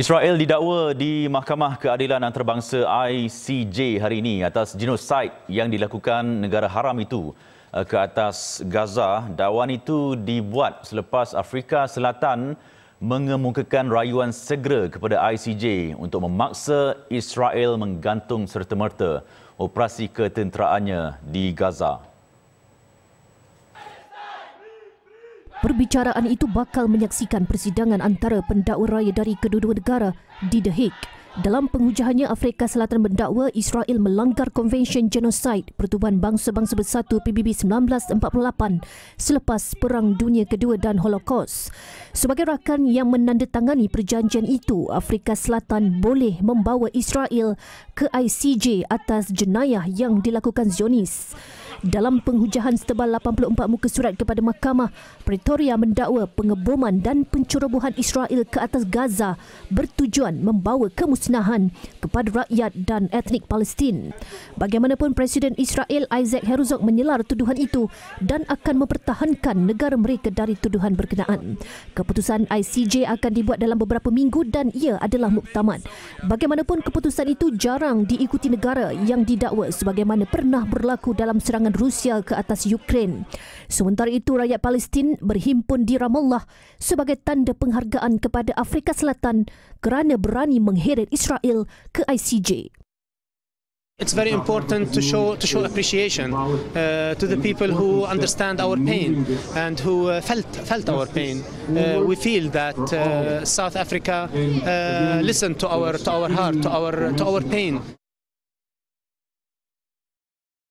Israel didakwa di Mahkamah Keadilan Antarabangsa ICJ hari ini atas genosid yang dilakukan negara haram itu eh, ke atas Gaza. Dakwaan itu dibuat selepas Afrika Selatan mengemukakan rayuan segera kepada ICJ untuk memaksa Israel menggantung serta-merta operasi ketenteraannya di Gaza. Perbicaraan itu bakal menyaksikan persidangan antara pendakwa raya dari kedua-dua negara di The Hague. Dalam penghujahannya, Afrika Selatan mendakwa Israel melanggar Konvensyen Genocide Pertubuhan Bangsa-Bangsa Bersatu PBB 1948 selepas Perang Dunia Kedua dan Holocaust. Sebagai rakan yang menandatangani perjanjian itu, Afrika Selatan boleh membawa Israel ke ICJ atas jenayah yang dilakukan Zionis. Dalam penghujahan setebal 84 muka surat kepada mahkamah, Pretoria mendakwa pengeboman dan pencerobohan Israel ke atas Gaza bertujuan membawa kemusnahan kepada rakyat dan etnik Palestin. Bagaimanapun Presiden Israel Isaac Herzog menyelar tuduhan itu dan akan mempertahankan negara mereka dari tuduhan berkenaan. Keputusan ICJ akan dibuat dalam beberapa minggu dan ia adalah muktamad. Bagaimanapun keputusan itu jarang diikuti negara yang didakwa sebagaimana pernah berlaku dalam serangan serangan Rusia ke atas Ukraine. Sementara itu, rakyat Palestin berhimpun di Ramallah sebagai tanda penghargaan kepada Afrika Selatan kerana berani mengheret Israel ke ICJ. It's very important to show to show appreciation uh, to the people who understand our pain and who uh, felt felt our pain. Uh, we feel that uh, South Africa uh, listened to our to our heart to our to our pain.